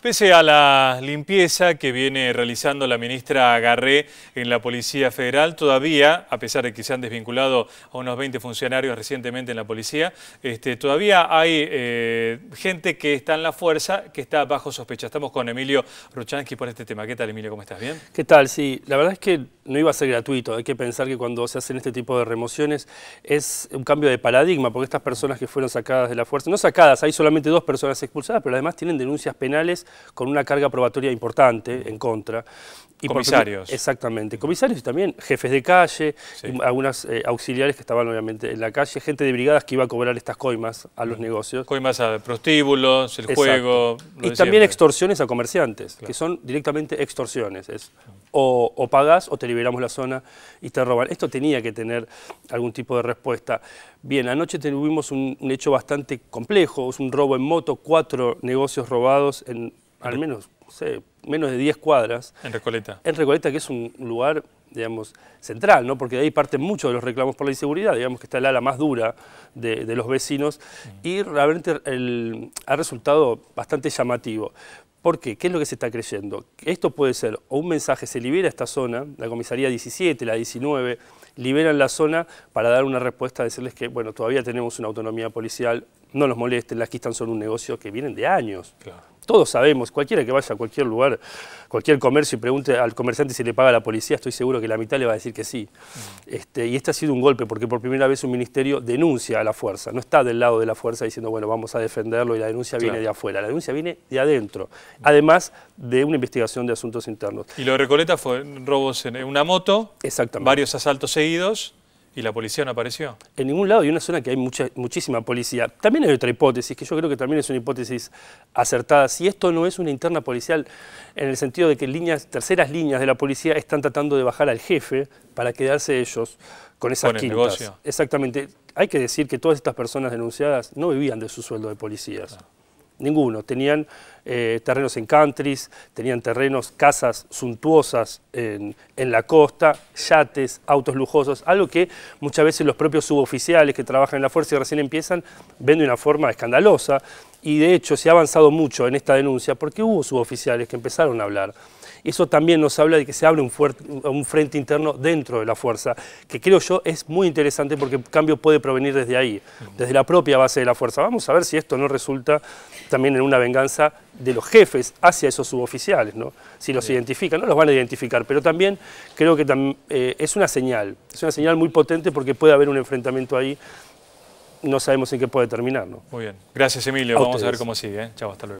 Pese a la limpieza que viene realizando la ministra Agarré en la Policía Federal, todavía, a pesar de que se han desvinculado a unos 20 funcionarios recientemente en la policía, este, todavía hay eh, gente que está en la fuerza, que está bajo sospecha. Estamos con Emilio Ruchansky por este tema. ¿Qué tal, Emilio? ¿Cómo estás? ¿Bien? ¿Qué tal? Sí, la verdad es que no iba a ser gratuito. Hay que pensar que cuando se hacen este tipo de remociones es un cambio de paradigma, porque estas personas que fueron sacadas de la fuerza, no sacadas, hay solamente dos personas expulsadas, pero además tienen denuncias penales con una carga probatoria importante en contra. Y comisarios. exactamente, comisarios y también jefes de calle, algunas eh, auxiliares que estaban obviamente en la calle, gente de brigadas que iba a cobrar estas coimas a los mm. negocios. Coimas a prostíbulos, el juego. y también extorsiones a comerciantes, que son directamente extorsiones. Es o, o o te liberamos la zona y te roban. Esto tenía que tener algún tipo de respuesta. Bien, anoche tuvimos un, hecho bastante complejo, es un robo en moto, cuatro negocios robados en al menos, no sé, menos de 10 cuadras. En Recoleta. En Recoleta, que es un lugar digamos, central, ¿no? porque de ahí parten muchos de los reclamos por la inseguridad, digamos que está el ala más dura de, los vecinos, mm. y realmente ha resultado bastante llamativo. ¿Por qué? ¿Qué es lo que se está creyendo? Esto puede ser o un mensaje, se libera esta zona, la comisaría 17, la 19, liberan la zona para dar una respuesta, decirles que, bueno, todavía tenemos una autonomía policial, no nos molesten, las Kistan son un negocio que vienen de años todos sabemos, cualquiera que vaya a cualquier lugar, cualquier comercio y pregunte al comerciante si le paga la policía, estoy seguro que la mitad le va a decir que sí. Este, y este ha sido un golpe porque por primera vez un ministerio denuncia a la fuerza, no está del lado de la fuerza diciendo, bueno, vamos a defenderlo y la denuncia viene de afuera, la denuncia viene de adentro, además de una investigación de asuntos internos. Y lo de Recoleta fue robos en una moto, varios asaltos seguidos ¿Y la policía no apareció? En ningún lado, y una zona que hay muchísima policía. También hay otra hipótesis, que yo creo que también es una hipótesis acertada. Si esto no es una interna policial, en el sentido de que terceras líneas de la policía están tratando de bajar al jefe para quedarse ellos con esas Exactamente. Hay que decir que todas estas personas denunciadas no vivían de su sueldo de policías. Ninguno. Tenían eh, terrenos en countries, tenían terrenos, casas suntuosas en, la costa, yates, autos lujosos, algo que muchas veces los propios suboficiales que trabajan en la fuerza y recién empiezan ven de una forma escandalosa. Y de hecho se ha avanzado mucho en esta denuncia porque hubo suboficiales que empezaron a hablar. Eso también nos habla de que se abre un, un, frente interno dentro de la fuerza, que creo yo es muy interesante porque el cambio puede provenir desde ahí, desde la propia base de la fuerza. Vamos a ver si esto no resulta también en una venganza de los jefes hacia esos suboficiales, ¿no? si los identifican, no los van a identificar, pero también creo que eh, es una señal, es una señal muy potente porque puede haber un enfrentamiento ahí, no sabemos en qué puede terminar. Muy bien, gracias Emilio, vamos a ver cómo sigue, ¿eh? chao, hasta luego.